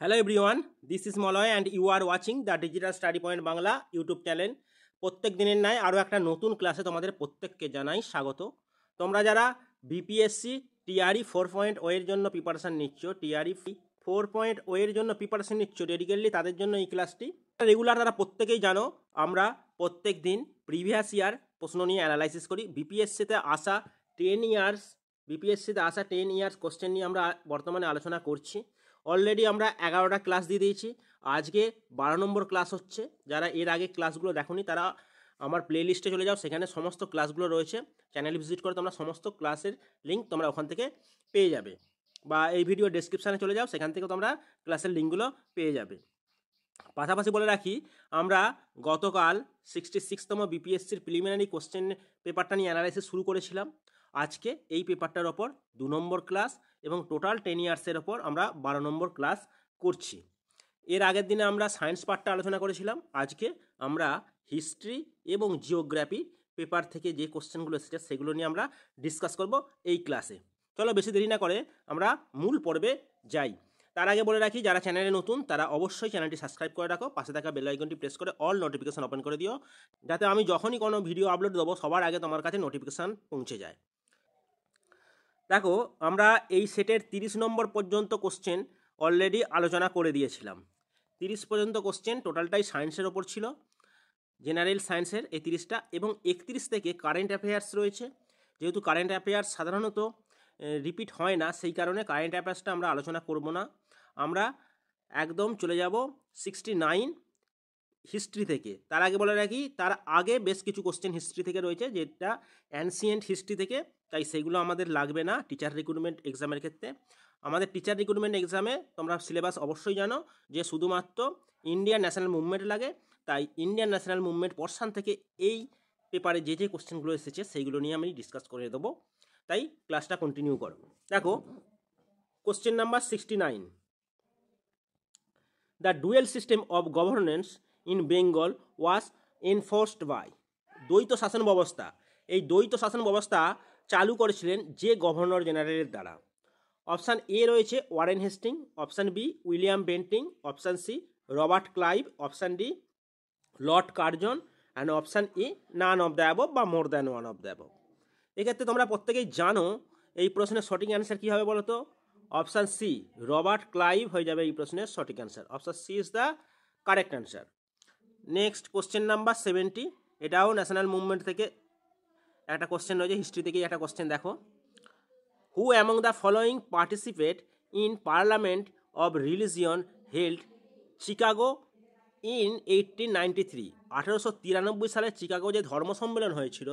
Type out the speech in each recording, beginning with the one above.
Hello everyone this is Malay and you are watching the digital study point Bangla YouTube channel প্রত্যেক দিনের ন্যায় আরও একটা নতুন ক্লাসে তোমাদের প্রত্যেককে জানাই স্বাগত তোমরা যারা BPSC TRE four point o জন্য প্রিপারেশান নিচ্ছ টিআরই ফোর পয়েন্ট ওয়ের জন্য প্রিপারেশান নিচ্ছ ডেডিকেটলি তাদের জন্য এই ক্লাসটি রেগুলার তারা প্রত্যেকেই জানো আমরা প্রত্যেক দিন প্রিভিয়াস ইয়ার প্রশ্ন নিয়ে অ্যানালাইসিস করি বিপিএসসিতে আসা টেন ইয়ার্স বিপিএসসিতে আসা টেন ইয়ার্স কোশ্চেন নিয়ে আমরা বর্তমানে আলোচনা করছি অলরেডি আমরা এগারোটা ক্লাস দিয়ে দিয়েছি আজকে বারো নম্বর ক্লাস হচ্ছে যারা এর আগে ক্লাসগুলো দেখনি তারা আমার প্লে লিস্টে চলে যাও সেখানে সমস্ত ক্লাসগুলো রয়েছে চ্যানেলে ভিজিট করে তোমরা সমস্ত ক্লাসের লিঙ্ক তোমরা ওখান থেকে পেয়ে যাবে বা এই ভিডিও ডেসক্রিপশানে চলে যাও সেখান থেকে তোমরা ক্লাসের লিঙ্কগুলো পেয়ে যাবে পাশাপাশি বলে রাখি আমরা গতকাল সিক্সটি সিক্সতম বিপিএসসির প্রিলিমিনারি কোশ্চেন পেপারটা নিয়ে অ্যানালাইসিস শুরু করেছিলাম আজকে এই পেপারটার ওপর দু নম্বর ক্লাস এবং টোটাল টেন ইয়ার্সের ওপর আমরা বারো নম্বর ক্লাস করছি এর আগের দিনে আমরা সায়েন্স পার্টটা আলোচনা করেছিলাম আজকে আমরা হিস্ট্রি এবং জিওগ্রাফি পেপার থেকে যে কোশ্চেনগুলো এসেছে সেগুলো নিয়ে আমরা ডিসকাস করব এই ক্লাসে চলো বেশি দেরি না করে আমরা মূল পর্বে যাই তার আগে বলে রাখি যারা চ্যানেলে নতুন তারা অবশ্যই চ্যানেলটি সাবস্ক্রাইব করে রাখো পাশে থাকা বেল আইকনটি প্রেস করে অল নোটিফিকেশান ওপেন করে দিও যাতে আমি যখনই কোনো ভিডিও আপলোড দেবো সবার আগে তোমার কাছে নোটিফিকেশান পৌঁছে যায় দেখো আমরা এই সেটের তিরিশ নম্বর পর্যন্ত কোশ্চেন অলরেডি আলোচনা করে দিয়েছিলাম তিরিশ পর্যন্ত কোশ্চেন টোটালটাই সায়েন্সের ওপর ছিল জেনারেল সায়েন্সের এই তিরিশটা এবং একত্রিশ থেকে কারেন্ট অ্যাফেয়ার্স রয়েছে যেহেতু কারেন্ট অ্যাফেয়ার্স সাধারণত রিপিট হয় না সেই কারণে কারেন্ট অ্যাফেয়ার্সটা আমরা আলোচনা করব না আমরা একদম চলে যাব সিক্সটি নাইন হিস্ট্রি থেকে তার আগে বলে রাখি তার আগে বেশ কিছু কোশ্চেন হিস্ট্রি থেকে রয়েছে যেটা অ্যানসিয়েন্ট হিস্ট্রি থেকে তাই সেইগুলো আমাদের লাগবে না টিচার রিক্রুটমেন্ট এক্সামের ক্ষেত্রে আমাদের টিচার রিক্রুটমেন্ট এক্সামে তোমরা সিলেবাস অবশ্যই জানো যে শুধুমাত্র ইন্ডিয়ান ন্যাশনাল মুভমেন্ট লাগে তাই ইন্ডিয়ান ন্যাশনাল মুভমেন্ট পর্সান থেকে এই পেপারে যে যে কোশ্চেনগুলো এসেছে সেইগুলো নিয়ে আমি ডিসকাস করে দেবো তাই ক্লাসটা কন্টিনিউ করো দেখো question number sixty nine the dual system of governance in Bengal was enforced by দ্বৈত শাসন ব্যবস্থা এই দ্বৈত শাসন ব্যবস্থা চালু করেছিলেন যে গভর্নর জেনারেলের দ্বারা অপশান এ রয়েছে Warren Hasting option B William Bentinck option C Robert Clive option D Lord Curzon and option E none of the above বা more than one of the এক্ষেত্রে তোমরা প্রত্যেকেই জানো এই প্রশ্নের সঠিক অ্যান্সার কী হবে বলো তো অপশান সি রবার্ট ক্লাইভ হয়ে যাবে এই প্রশ্নের সঠিক answer option C is the correct answer next question number seventy এটাও ন্যাশনাল মুভমেন্ট থেকে একটা কোশ্চেন রয়েছে হিস্ট্রি থেকেই একটা কোশ্চেন দেখো who among the following participate in parliament of religion held Chicago in eighteen ninety three আঠেরোশো তিরানব্বই সালে চিকাগো যে ধর্ম সম্মেলন হয়েছিল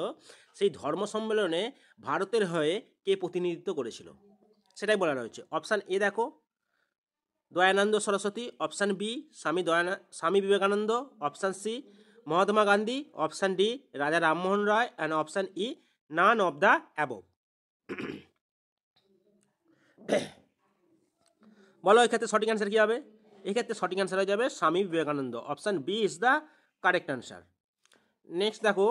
সেই ধর্ম সম্মেলনে ভারতের হয়ে কে প্রতিনিধিত্ব করেছিল সেটাই বলা রয়েছে অপশান এ দেখো Dayananda Saraswati option B Swami Dayananda Swami Vivekananda option C Mahatma Gandhi option D Raja Rammohan Roy and option E none of the above বলো এক্ষেত্রে সঠিক অ্যান্সার কী হবে এক্ষেত্রে সঠিক অ্যান্সার হয়ে যাবে Swami Vivekananda option B is the correct answer next দেখো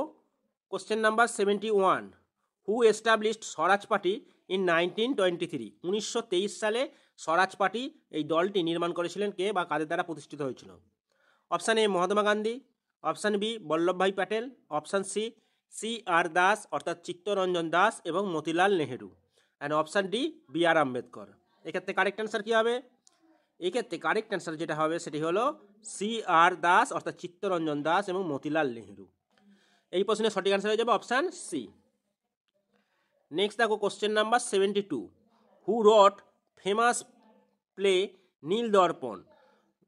question number seventy one who established Swaraj party in nineteen twenty three উনিশশো তেইশ সালে স্বরাজ পার্টি এই দলটি নির্মাণ করেছিলেন কে বা কাদের দ্বারা প্রতিষ্ঠিত হয়েছিল option A Mahatma Gandhi option B Vallabhbhai Patel option C C R Das অর্থাৎ চিত্তরঞ্জন দাস এবং Motilal Nehru and option D B R Ambedkar এক্ষেত্রে কারেক্ট অ্যান্সার কী হবে এক্ষেত্রে কারেক্ট অ্যান্সার যেটা হবে সেটি হলো সি আর দাস অর্থাৎ চিত্তরঞ্জন দাস এবং মতিলাল নেহেরু এই প্রশ্নের সঠিক অ্যান্সার হয়ে যাবে অপশান সি নেক্সট দেখো question number seventy two who wrote famous play Nil Darpan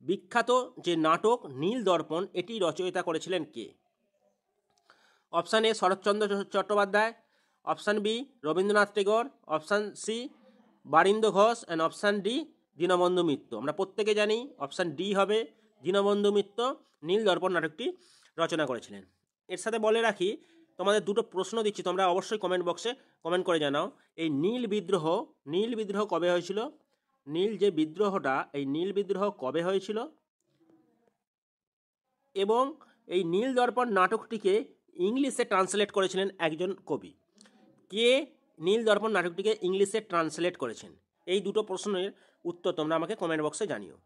বিখ্যাত যে নাটক নীল দর্পণ এটি রচয়িতা করেছিলেন কে option A Saratchandra Chattopadhyay option B Rabindranath Tagore option C Barindra Ghosh and option D Dinabandhu Mitra আমরা প্রত্যেকে জানি অপশান ডি হবে দীনবন্ধু মিত্র নীল দর্পণ নাটকটি রচনা করেছিলেন এর সাথে বলে রাখি তোমাদের দুটো প্রশ্ন দিচ্ছি তোমরা অবশ্যই কমেন্ট বক্সে কমেন্ট করে জানাও এই নীল বিদ্রোহ নীল বিদ্রোহ কবে হয়েছিল নীল যে বিদ্রোহটা এই নীল বিদ্রোহ কবে হয়েছিল এবং এই নীল দর্পণ নাটকটিকে ইংলিশে ট্রান্সলেট করেছিলেন একজন কবি কে নীল দর্পণ নাটকটিকে ইংলিশে ট্রান্সলেট করেছেন এই দুটো প্রশ্নের উত্তর তোমরা আমাকে কমেন্ট বক্সে জানিও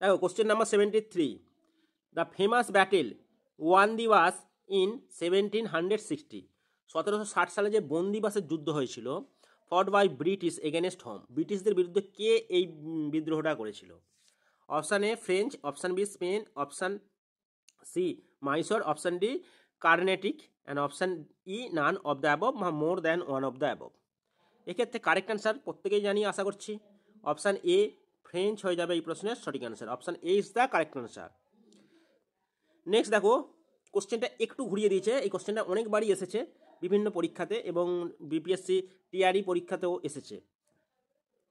দেখো question number seventy three the famous battle Wandiwash in seventeen hundred sixty সতেরোশো ষাট সালে যে বন্দিবাসের যুদ্ধ হয়েছিল ফট বাই ব্রিটিশ এগেনেস্ট হোম ব্রিটিশদের বিরুদ্ধে কে এই বিদ্রোহটা করেছিল option A French option B Spain option C Mysore option D Carnatic and option E none of the above বা more than one of the above এক্ষেত্রে কারেক্ট অ্যান্সার প্রত্যেকেই জানি আশা করছি অপশান এ ফ্রেঞ্চ হয়ে যাবে এই প্রশ্নের সঠিক answer option A is the correct answer next দেখো কোশ্চেনটা একটু ঘুরিয়ে দিয়েছে এই কোশ্চেনটা অনেকবারই এসেছে বিভিন্ন পরীক্ষাতে এবং বিপিএসসি টিআরই e পরীক্ষাতেও এসেছে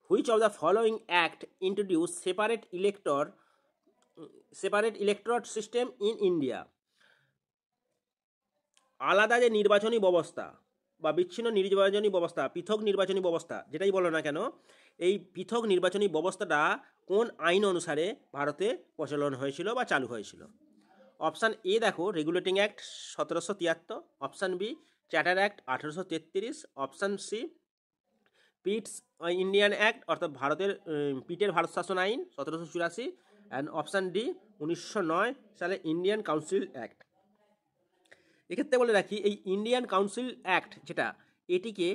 which of the following act introduce separate elector separate electorate system in India আলাদা যে নির্বাচনী ব্যবস্থা বা বিচ্ছিন্ন নির্বাচনী ব্যবস্থা পৃথক নির্বাচনী ব্যবস্থা যেটাই বলো না কেন এই পৃথক নির্বাচনী ব্যবস্থাটা কোন আইন অনুসারে ভারতে প্রচলন হয়েছিল বা চালু হয়েছিল অপশান এ দেখো রেগুলেটিং অ্যাক্ট সতেরোশো তিয়াত্তর অপশান বি চ্যাটার অ্যাক্ট আঠেরোশো তেত্রিশ option C Pitt's Indian act অর্থাৎ ভারতের পিটের ভারত শাসন আইন সতেরোশো চুরাশি অ্যান্ড অপশান ডি উনিশশো নয় সালে ইন্ডিয়ান কাউন্সিল অ্যাক্ট এক্ষেত্রে বলে রাখি এই ইন্ডিয়ান কাউন্সিল অ্যাক্ট যেটা এটিকে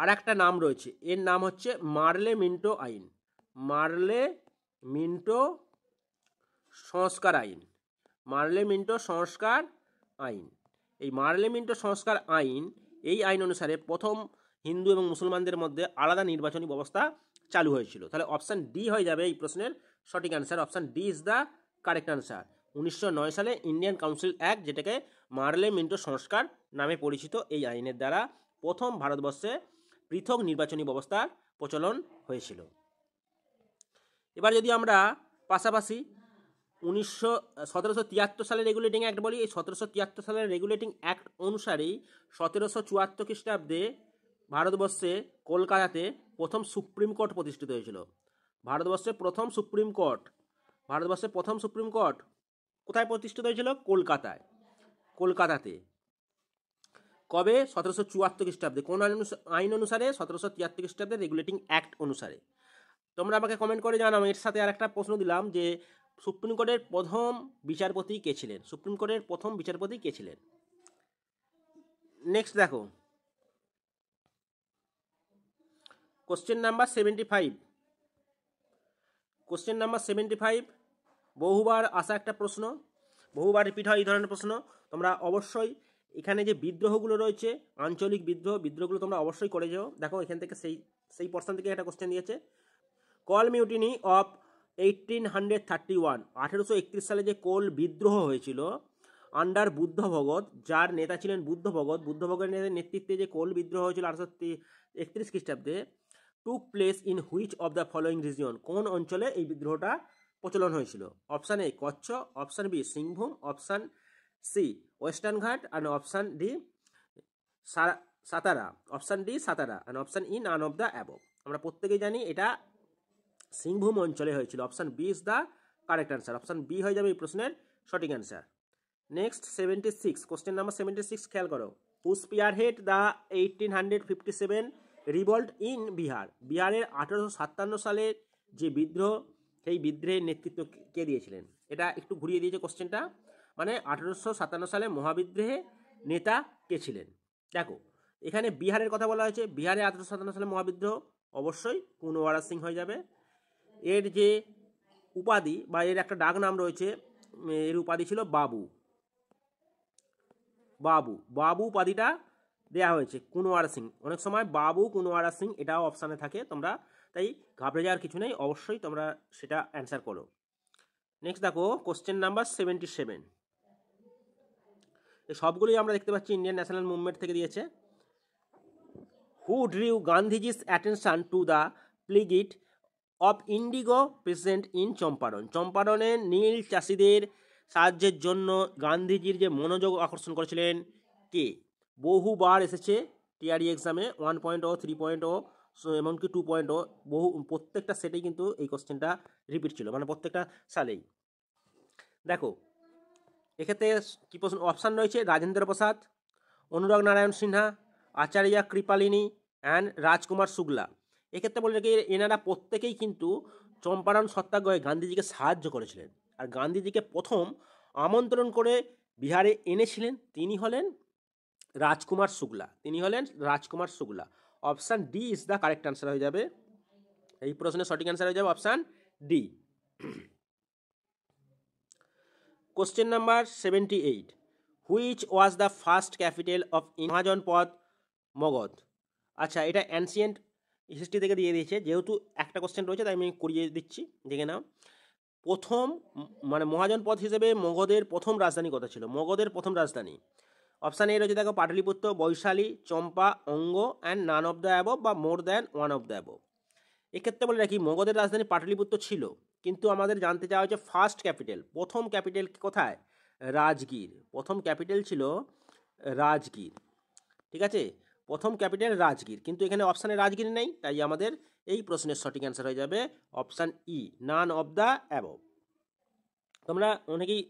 আর একটা নাম রয়েছে এর নাম হচ্ছে মার্লে মিন্টো আইন মার্লে মিন্টো সংস্কার আইন মার্লে মিন্টো সংস্কার আইন এই মার্লে সংস্কার আইন এই আইন অনুসারে প্রথম হিন্দু এবং মুসলমানদের মধ্যে আলাদা নির্বাচনী ব্যবস্থা চালু হয়েছিল তাহলে অপশান ডি হয়ে যাবে এই প্রশ্নের সঠিক answer option D is the correct answer উনিশশো সালে ইন্ডিয়ান কাউন্সিল অ্যাক্ট যেটাকে মার্লে মিন্ট সংস্কার নামে পরিচিত এই আইনের দ্বারা প্রথম ভারতবর্ষে পৃথক নির্বাচনী ব্যবস্থার প্রচলন হয়েছিল এবার যদি আমরা পাশাপাশি উনিশশো সতেরোশো তিয়াত্তর সালের রেগুলেটিং অ্যাক্ট বলি এই সতেরোশো তিয়াত্তর সালের রেগুলেটিং অ্যাক্ট অনুসারেই সতেরোশো চুয়াত্তর খ্রিস্টাব্দে ভারতবর্ষে কলকাতাতে প্রথম সুপ্রিম কোর্ট প্রতিষ্ঠিত হয়েছিল ভারতবর্ষে প্রথম সুপ্রিম কোর্ট ভারতবর্ষে প্রথম সুপ্রিম কোর্ট কোথায় প্রতিষ্ঠিত হয়েছিল কলকাতায় কলকাতাতে কবে সতেরোশো চুয়াত্তর খ্রিস্টাব্দে কোন আইন অনুসারে সতেরোশো তিয়াত্তর খ্রিস্টাব্দে রেগুলেটিং অ্যাক্ট অনুসারে তোমরা আমাকে কমেন্ট করে জানাও এর সাথে আর একটা প্রশ্ন দিলাম যে সুপ্রিম কোর্টের প্রথম বিচারপতি কে ছিলেন সুপ্রিম কোর্টের প্রথম বিচারপতি কে ছিলেন নেক্সট দেখো question number seventy five question number seventy five বহুবার আসা একটা প্রশ্ন বহুবার রিপিট হয় এই ধরনের প্রশ্ন তোমরা অবশ্যই এখানে যে বিদ্রোহগুলো রয়েছে আঞ্চলিক বিদ্রোহ বিদ্রোহগুলো তোমরা অবশ্যই করে যাও দেখো এখান থেকে সেই সেই পর্সন থেকে একটা কোশ্চেন দিয়েছে Kol mutiny of eighteen hundred thirty one আঠেরোশো একত্রিশ সালে যে কোল বিদ্রোহ হয়েছিল আন্ডার বুদ্ধ ভগত যার নেতা ছিলেন বুদ্ধ ভগত বুদ্ধ ভগতের নেতৃত্বে যে কোল বিদ্রোহ হয়েছিল আঠারোশো একত্রিশ খ্রিস্টাব্দে took place in which of the following region কোন অঞ্চলে এই বিদ্রোহটা প্রচলন হয়েছিল option A Kutch option B Singhbhum option C western ghat and option D Satara option D Satara and option E none of the above আমরা প্রত্যেকেই জানি এটা সিংভূম অঞ্চলে হয়েছিল option B is the correct answer option B হয়ে যাবে এই প্রশ্নের সঠিক answer next seventy six question number seventy six খেয়াল করো who spearheaded the eighteen hundred fifty seven revolt in Bihar বিহারের আঠেরোশো সাতান্ন সালের যে বিদ্রোহ সেই বিদ্রোহের নেতৃত্ব কে দিয়েছিলেন এটা একটু ঘুরিয়ে দিয়েছে কোশ্চেনটা মানে আঠেরোশো সাতান্ন সালে মহাবিদ্রোহে নেতা কে ছিলেন দেখো এখানে বিহারের কথা বলা হয়েছে বিহারে আঠেরোশো সাতান্ন সালে মহাবিদ্রোহ অবশ্যই পূর্ণবারা সিং হয়ে যাবে এর যে উপাধি বা এর একটা ডাক নাম রয়েছে এর উপাধি ছিল বাবু বাবু বাবু উপাধিটা দেয়া হয়েছে কুনওয়ার সিং অনেক সময় বাবু কুনওয়ারা সিং এটাও অপশানে থাকে তোমরা তাই ঘাবড়ে যাওয়ার কিছু নেই অবশ্যই তোমরা সেটা অ্যান্সার করো নেক্সট দেখো কোশ্চেন নাম্বার সেভেন্টি সেভেন সবগুলোই আমরা দেখতে পাচ্ছি ইন্ডিয়ান ন্যাশনাল মুভমেন্ট থেকে দিয়েছে who drew Gandhiji's attention to the plight of indigo present in Champaran Champaran নীল চাষিদের সাহায্যের জন্য গান্ধীজির যে মনোযোগ আকর্ষণ করেছিলেন কে বহুবার এসেছে টিআরই এক্সামে one point o three point o এমনকি টু পয়েন্ট ও বহু প্রত্যেকটা সেটেই কিন্তু এই কোশ্চেনটা রিপিট ছিল মানে প্রত্যেকটা সালেই দেখো এক্ষেত্রে কী প্রশ্ন অপশান রয়েছে রাজেন্দ্র প্রসাদ অনুরাগ নারায়ণ সিনহা আচার্য কৃপালিনী অ্যান্ড রাজকুমার শুক্লা এক্ষেত্রে বলে রাখি এনারা প্রত্যেকেই কিন্তু চম্পারণ সত্যাগ্রহে গান্ধীজিকে সাহায্য করেছিলেন আর গান্ধীজিকে প্রথম আমন্ত্রণ করে বিহারে এনেছিলেন তিনি হলেন রাজকুমার শুক্লা তিনি হলেন Rajkumar Shukla option D is the correct answer হয়ে যাবে এই প্রশ্নের সঠিক অ্যান্সার হয়ে যাবে option D question number seventy eight which was the first capital of mahajanapada Magadha আচ্ছা এটা অ্যান্সিয়েন্ট হিস্ট্রি থেকে দিয়ে দিয়েছে যেহেতু একটা কোশ্চেন রয়েছে তাই আমি করিয়ে দিচ্ছি দেখে নাও প্রথম মানে মহাজনপদ হিসেবে মগধের প্রথম রাজধানী কথা ছিল মগধের প্রথম রাজধানী অপশান এ রয়েছে দেখো Pataliputra Vaishali Champa Anga and none of the above বা more than one of the above এক্ষেত্রে বলে রাখি মগধের রাজধানী পাটলিপুত্র ছিল কিন্তু আমাদের জানতে চাওয়া হয়েছে ফার্স্ট ক্যাপিটাল প্রথম ক্যাপিটাল কোথায় রাজগীর প্রথম ক্যাপিটাল ছিল রাজগীর ঠিক আছে প্রথম ক্যাপিটাল রাজগীর কিন্তু এখানে অপশানে রাজগীর নেই তাই আমাদের এই প্রশ্নের সঠিক অ্যান্সার হয়ে যাবে option E none of the above তোমরা অনেকেই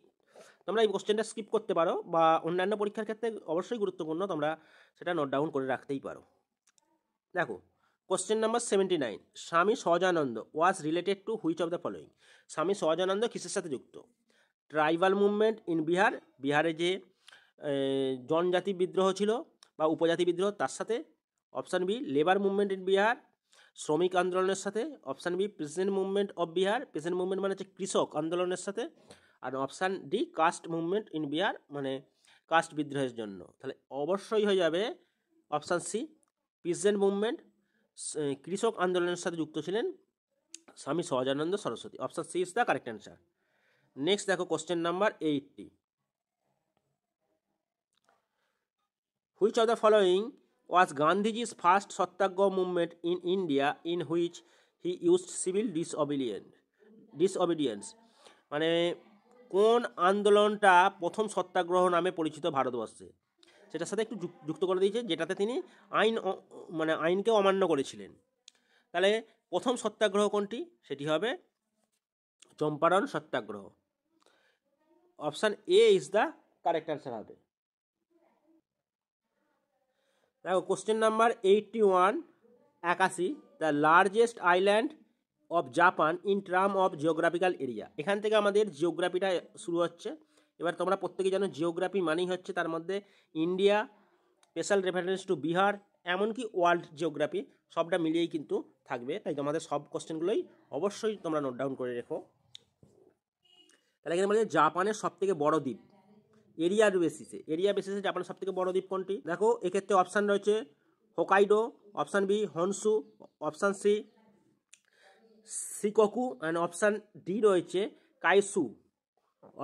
তোমরা এই কোশ্চেনটা স্কিপ করতে পারো বা অন্যান্য পরীক্ষার ক্ষেত্রে অবশ্যই গুরুত্বপূর্ণ তোমরা সেটা নোট ডাউন করে রাখতেই পারো দেখো question number seventy nine Swami Sahajanand was related to which of the following Swami Sahajanand কিসের সাথে যুক্ত ট্রাইবাল মুভমেন্ট ইন বিহার বিহারে যে জনজাতি বিদ্রোহ ছিল বা উপজাতি বিদ্রোহ তার সাথে option B labour movement in Bihar শ্রমিক আন্দোলনের সাথে option B president movement of Bihar president movement মানে হচ্ছে কৃষক আন্দোলনের সাথে আর option D caste movement in Bihar মানে কাস্ট বিদ্রোহের জন্য তাহলে অবশ্যই হয়ে যাবে অপশান সি প্রেসিডেন্ট মুভমেন্ট কৃষক আন্দোলনের সাথে যুক্ত ছিলেন Swami Sahajanand Saraswati option C is the correct answer next দেখো question number eighty which of the following was Gandhiji's first Satyagraha movement in India in which he used civil disobedience disobedience মানে কোন আন্দোলনটা প্রথম সত্যাগ্রহ নামে পরিচিত ভারতবর্ষে সেটার সাথে একটু যুক্ত করে দিয়েছে যেটাতে তিনি আইন মানে আইনকে অমান্য করেছিলেন তাহলে প্রথম সত্যাগ্রহ কোনটি সেটি হবে Champaran Satyagraha option A is the correct answer হবে দেখো কোশ্চেন নাম্বার এইটটি ওয়ান একাশি the largest island of Japan in term of geographical area এখান থেকে আমাদের জিওগ্রাফিটা শুরু হচ্ছে এবার তোমরা প্রত্যেকে জানো জিওগ্রাফি মানেই হচ্ছে তার মধ্যে India special reference to Bihar এমনকি ওয়ার্ল্ড জিওগ্রাফি সবটা মিলিয়েই কিন্তু থাকবে তাই তোমাদের সব কোশ্চেনগুলোই অবশ্যই তোমরা নোট ডাউন করে রেখো তাহলে এখানে বলছে জাপানের সবথেকে বড় দ্বীপ এরিয়ার বেসিসে এরিয়া বেসিসে জাপানের সবথেকে বড় দ্বীপ কোনটি দেখো এক্ষেত্রে অপশান রয়েছে Hokkaido option B Honshu option C সিকু অ্যান্ড অপশান ডি রয়েছে Kyushu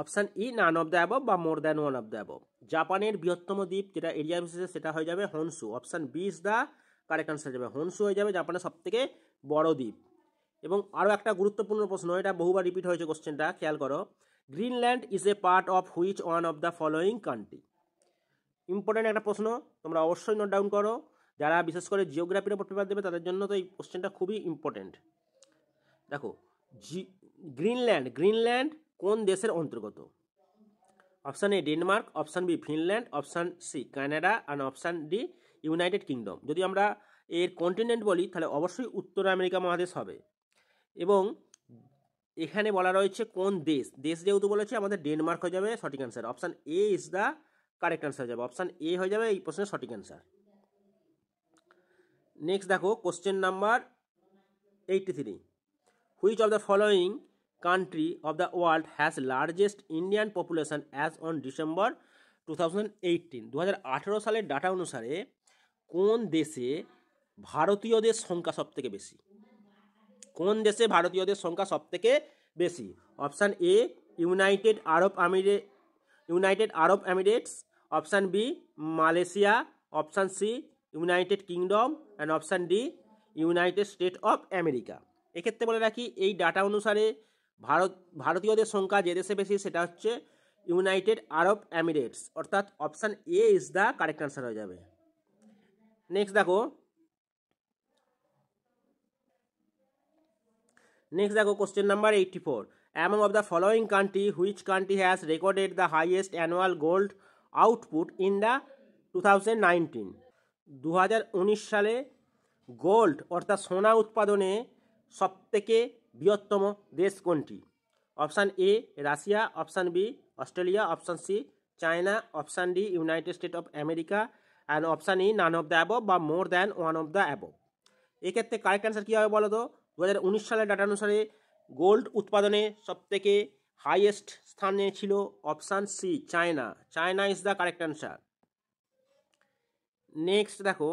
option E none of the above বা more than one of the অ্যাব জাপানের বৃহত্তম দ্বীপ যেটা এরিয়া বেসিসে সেটা হয়ে যাবে Honshu option B is the correct answer যাবে হনসু হয়ে যাবে জাপানের সবথেকে বড় দ্বীপ এবং আরও একটা গুরুত্বপূর্ণ প্রশ্ন এটা বহুবার রিপিট হয়েছে কোশ্চেনটা খেয়াল করো Greenland is a part of which one of the following country important একটা প্রশ্ন তোমরা অবশ্যই নোট ডাউন করো যারা বিশেষ করে জিওগ্রাফির ওপর পেপার দেবে তাদের জন্য তো এই কোশ্চেনটা খুবই ইম্পর্ট্যান্ট দেখো জি গ্রিনল্যান্ড গ্রিনল্যান্ড কোন দেশের অন্তর্গত option A Denmark option B Finland option C Canada আর অপশান ডি ইউনাইটেড কিংডম যদি আমরা এর কন্টিনেন্ট বলি তাহলে অবশ্যই উত্তর আমেরিকা মহাদেশ হবে এবং এখানে বলা রয়েছে কোন দেশ দেশ যেহেতু বলেছে আমাদের ডেনমার্ক হয়ে যাবে সঠিক answer option A is the correct answer যাবে অপশান এ হয়ে যাবে এই প্রশ্নের সঠিক অ্যান্সার নেক্সট দেখো question number eighty three which of the following country of the world has largest Indian population as on December two thousand দু সালের data অনুসারে কোন দেশে ভারতীয়দের সংখ্যা সবথেকে বেশি কোন দেশে ভারতীয়দের সংখ্যা সবথেকে বেশি অপশান এ ইউনাইটেড আরব আমিরে United Arab Emirates option B Malaysia option C United Kingdom and option D United state of America এক্ষেত্রে বলে রাখি এই ডাটা অনুসারে ভারত ভারতীয়দের সংখ্যা যে দেশে বেশি সেটা হচ্ছে ইউনাইটেড আরব আমিরেটস অর্থাৎ option A is the correct answer হয়ে যাবে নেক্সট দেখো Next দেখো question number 84. Among of the following country, country country has recorded the highest annual gold output in the 2019? দু সালে গোল্ড অর্থাৎ সোনা উৎপাদনে সবথেকে বৃহত্তম দেশ কোনটি option A Russia option B Australia option C China option D United state of America and option E none of the above বা more than one of the above এক্ষেত্রে কারেক্ট অ্যান্সার কী হবে বলো তো দু সালের ডাটা অনুসারে gold উৎপাদনে সবথেকে হাইয়েস্ট স্থানে ছিল option C China China is the correct answer next দেখো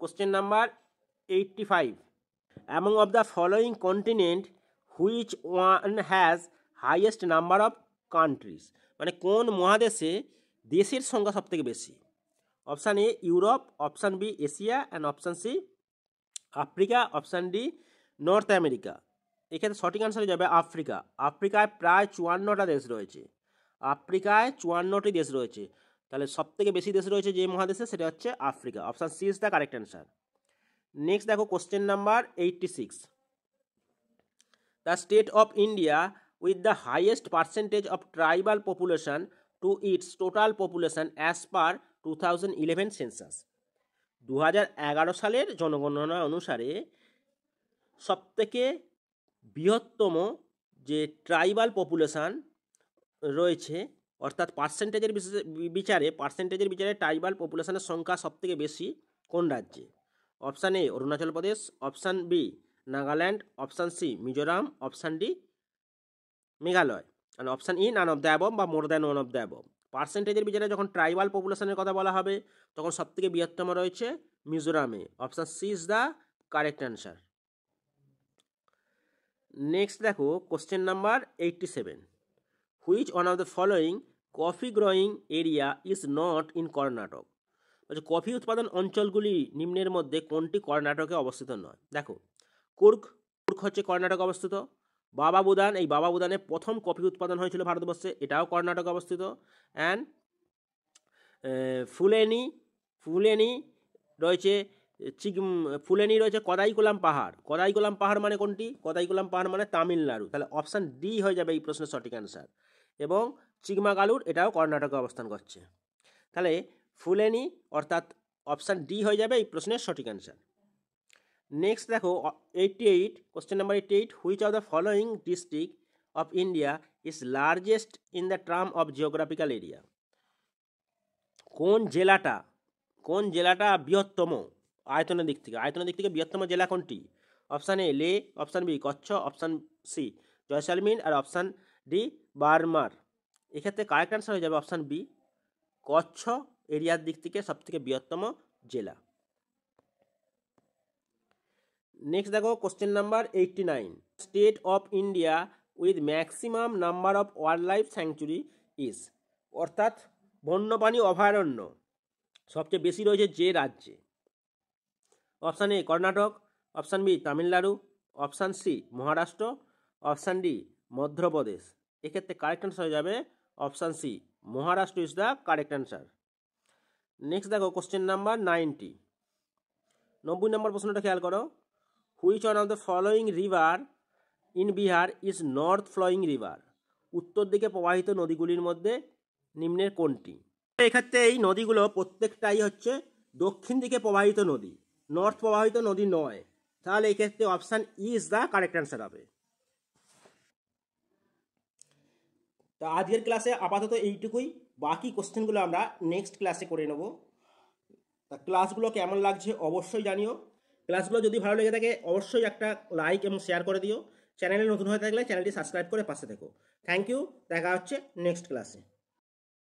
question number eighty five among of the following continent which one has highest number of countries মানে কোন মহাদেশে দেশের সংখ্যা সবথেকে বেশি option A Europe option B Asia and option C Africa option D North America এক্ষেত্রে সঠিক আনসারে যাবে আফ্রিকা আফ্রিকায় প্রায় চুয়ান্নটা দেশ রয়েছে আফ্রিকায় চুয়ান্নটি দেশ রয়েছে তাহলে সব থেকে বেশি দেশ রয়েছে যে মহাদেশে সেটা হচ্ছে Africa option C is the correct answer next দেখো question number eighty six the state of India with the highest percentage of tribal population to its total population as per two thousand eleven census দু হাজার এগারো সালের জনগণনা অনুসারে সবথেকে বৃহত্তম যে tribal population রয়েছে অর্থাৎ পার্সেন্টেজের বিচারে পার্সেন্টেজের বিচারে ট্রাইবাল পপুলেশানের সংখ্যা সবথেকে বেশি কোন রাজ্যে option A Arunachal Pradesh option B Nagaland option C Mizoram option D Meghalaya মানে option E none of the above বা more than one of the above পার্সেন্টেজের বিচারে যখন ট্রাইবাল পপুলেশনের কথা বলা হবে তখন সবথেকে বৃহত্তম রয়েছে মিজোরামে option C is the correct answer next দেখো question number eighty seven which one of the following coffee growing area is not in Karnataka বলছে কফি উৎপাদন অঞ্চলগুলি নিম্নের মধ্যে কোনটি কর্ণাটকে অবস্থিত নয় দেখো কুর্ক কুর্ক হচ্ছে কর্ণাটক অবস্থিত বাবা বুদান এই বাবা বুদানে প্রথম কফি উৎপাদন হয়েছিল ভারতবর্ষে এটাও কর্ণাটক অবস্থিত অ্যান্ড ফুলেনি ফুলেনি রয়েছে চিক ফুলেনি রয়েছে কদাইকুলাম পাহাড় কদাইকুলাম পাহাড় মানে কোনটি কদাইকুলাম পাহাড় মানে তামিলনাড়ু তাহলে অপশান ডি হয়ে যাবে এই প্রশ্নের সঠিক অ্যান্সার এবং চিকমাগালুর এটাও কর্ণাটকে অবস্থান করছে তাহলে ফুলেনি অর্থাৎ অপশান ডি হয়ে যাবে এই প্রশ্নের সঠিক অ্যান্সার নেক্সট দেখো eighty eight question number eighty eight which of the following district of India is largest in the term of geographical area কোন জেলাটা কোন জেলাটা বৃহত্তম আয়তনের দিক থেকে আয়তনের দিক থেকে বৃহত্তম জেলা কোনটি option A Leh option B Kutch option C Jaisalmer আর অপশান ডি বারমার এক্ষেত্রে কারেক্ট অ্যান্সার হয়ে যাবে অপশান বি কচ্ছ এরিয়ার দিক থেকে সবথেকে বৃহত্তম জেলা নেক্সট দেখো question number eighty nine state of India with maximum number of wild life sanctuary is অর্থাৎ বন্যপ্রাণী অভয়ারণ্য সবচেয়ে বেশি রয়েছে যে রাজ্যে option A Karnataka option B Tamil Nadu option C Maharashtra option D Madhya Pradesh এক্ষেত্রে কারেক্ট অ্যান্সার হয়ে যাবে option C Maharashtra is the correct answer next দেখো কোশ্চেন নাম্বার নাইনটি নব্বই নম্বর প্রশ্নটা খেয়াল করো which one of the following river in Bihar is north flowing river উত্তর দিকে প্রবাহিত নদীগুলির মধ্যে নিম্নের কোনটি এক্ষেত্রে এই নদীগুলো প্রত্যেকটাই হচ্ছে দক্ষিণ দিকে প্রবাহিত নদী নর্থ প্রবাহিত নদী নয় তাহলে এই ক্ষেত্রে option E is the correct answer হবে তো আজকের ক্লাসে আপাতত এইটুকুই বাকি কোশ্চেনগুলো আমরা নেক্সট ক্লাসে করে নেব তা ক্লাসগুলো কেমন লাগছে অবশ্যই জানিও ক্লাসগুলো যদি ভালো লেগে থাকে অবশ্যই একটা লাইক এবং শেয়ার করে দিও চ্যানেলে নতুন হয়ে থাকলে চ্যানেলটি সাবস্ক্রাইব করে পাশে থেকো থ্যাংক ইউ দেখা হচ্ছে নেক্সট ক্লাসে